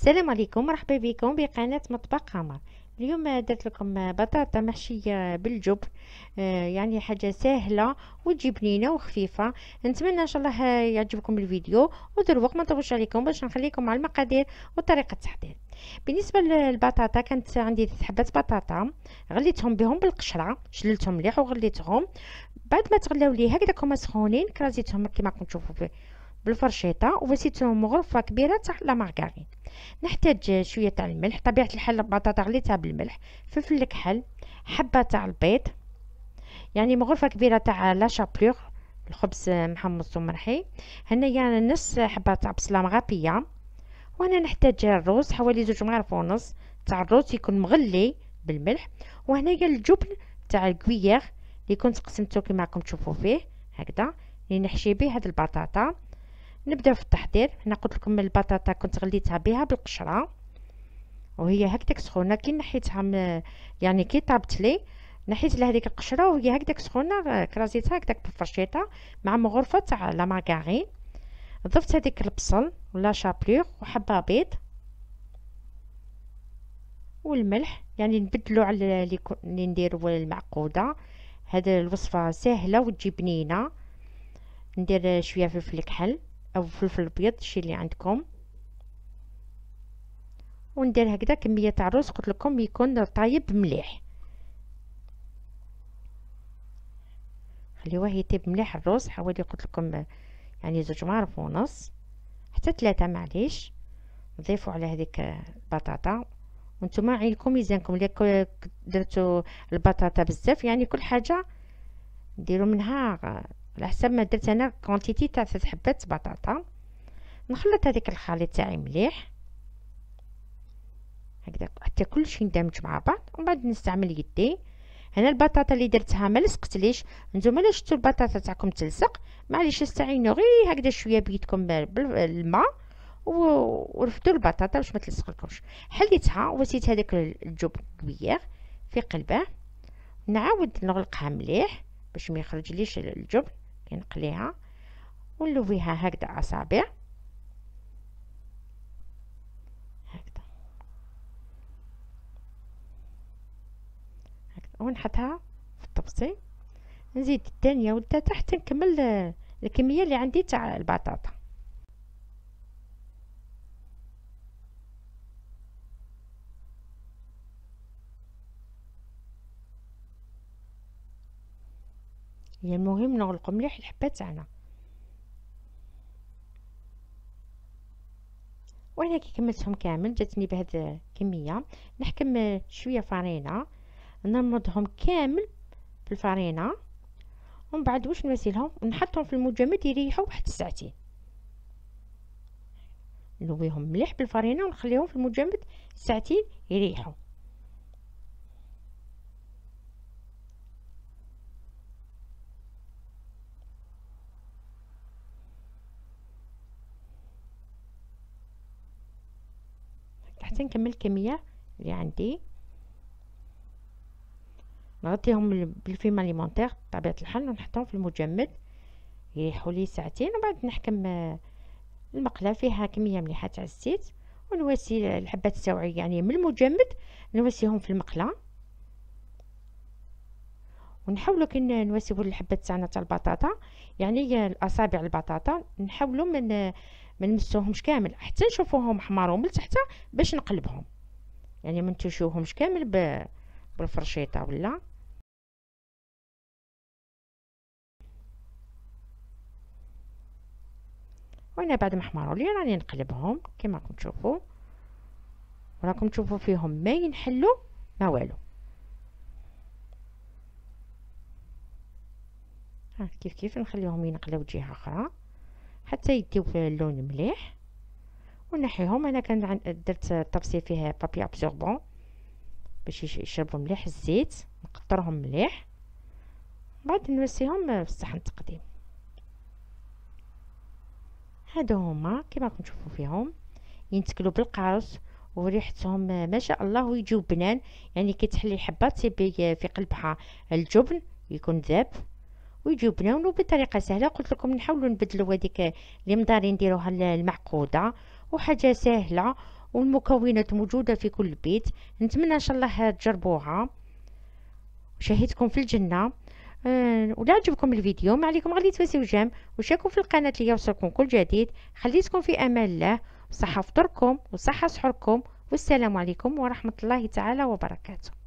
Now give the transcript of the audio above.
السلام عليكم مرحبا بكم بقناة مطبخ قمر اليوم درت لكم بطاطا محشية بالجبن آه، يعني حاجة سهلة وتجي بنينة وخفيفة نتمنى ان شاء الله يعجبكم الفيديو ودروق ما نطولش عليكم باش نخليكم مع المقادير وطريقة التحضير بالنسبة للبطاطا كانت عندي ثلاث حبات بطاطا غليتهم بهم بالقشرة شللتهم مليح وغليتهم بعد ما تغلاو لي هكذاك هما سخونين كرازيتهم كيما راكم تشوفوا بالفرشيطه وبسيتهم مغرفه كبيره تاع لا مارغارين نحتاج شويه تاع الملح طبيعه الحال البطاطا غليتها بالملح فلفل الكحل حبه تاع البيض يعني مغرفه كبيره تاع لا شابلوغ الخبز محمص ومرحي هنايا يعني نص حبه تاع بصله مغابيه وهنا نحتاج الرز حوالي زوج مغارف ونص تاع الرز يكون مغلي بالملح وهنايا الجبن تاع الكويير اللي كنت قسمته كما راكم تشوفوا فيه هكذا اللي نحشي به هاد البطاطا نبداو في التحضير هنا قلت لكم البطاطا كنت غليتها بها بالقشره وهي هكداك سخونه كي نحيتها يعني كي طابت لي نحيت لها هذيك القشره وهي هكداك سخونه كرازيتها هكداك بالفرشيطه مع مغرفه تاع لا مارغارين ضفت هذيك البصل ولا شابلوغ وحبه بيض والملح يعني نبدلو على اللي نديرو المعقوده هاد الوصفه سهله وتجي بنينه ندير شويه فلفل كحل او فلفل ابيض الشيء اللي عندكم وندير هكذا كميه تاع الرز قلت لكم يكون طايب مليح خليوه يطيب مليح الرز حوالي قلت لكم يعني زوج معرف ونص حتى ثلاثه معليش نضيفوا على هذيك البطاطا وانتم عينكم يزانكم اللي درتوا البطاطا بزاف يعني كل حاجه ديروا منها على حسب ما درت انا كونتيتي تاع ثلاث حبات بطاطا نخلط هذيك الخليط تاعي مليح هكذا حتى كلشي يندمج مع بعض ومن بعد نستعمل يدي هنا البطاطا اللي درتها ما لصقتليش نتوما الا شفتوا البطاطا تاعكم تلصق معليش استعينوا غير هكذا شويه بيدكم بالماء ورفدوا البطاطا باش ما تلصقلكمش حليتها وسيت هذاك الجوب كبير في قلبه نعاود نغلقها مليح باش ما يخرجليش الجبن كنقليها ونلويها هكذا اصابع هكذا هكذا ونحطها في الطبسي نزيد الثانيه والثالثه حتى نكمل الكميه اللي عندي تاع البطاطا هي يعني المهم نغلقو مليح الحبه تاعنا وانا كي كملتهم كامل جاتني بهاد الكميه نحكم شويه فرينه نمضهم كامل في الفرينه ومن بعد واش نمسيلهم ونحطهم في المجمد يريحوا واحد ساعتين نلويهم مليح بالفرينه ونخليهم في المجمد ساعتين يريحوا نكمل كمية اللي عندي نغطيهم بالفيما ليمونتيغ بطبيعة الحال ونحطهم في المجمد يريحو لي ساعتين وبعد نحكم آه، المقلة فيها كمية مليحة تاع الزيت ونواسي الحبات التوعية يعني من المجمد نواسيهم في المقلة ونحاولو كي نواسيو الحبات تاعنا تاع البطاطا يعني الاصابع البطاطا نحاولو من ما نمسوهمش كامل حتى نشوفوهم حمارهم تحت باش نقلبهم يعني ما نتشوهمش كامل ب... بالفرشيطه ولا وانا بعد ما حمروا لي راني نقلبهم كما راكم تشوفوا وراكم تشوفوا فيهم ما ينحلوا ما والو ها آه، كيف كيف نخليهم ينقلوا جهه اخرى حتى يديو فيه اللون مليح ونحيهم انا كان درت طبسي فيه بابي ابسوربون باش يشربوا مليح الزيت نقطرهم مليح بعد نوسيهم في صحن التقديم هادو هما كما راكم تشوفوا فيهم ينتكلوا بالقارص وريحتهم ما شاء الله ويجيو بنان يعني كي تحلي الحبه تيبي في قلبها الجبن يكون ذاب ويجاوبناونو بطريقه سهله قلت لكم نحاولوا نبدلوا هذيك المدارين نديروها المعقوده وحاجه سهله والمكونات موجوده في كل بيت نتمنى ان شاء الله تجربوها شهيتكم في الجنه آه، ولا عجبكم الفيديو ما عليكم غير تواسيو جام وشاركوا في القناه ليوصلكم كل جديد خليتكم في امان الله صحه فطركم وصحه سحركم والسلام عليكم ورحمه الله تعالى وبركاته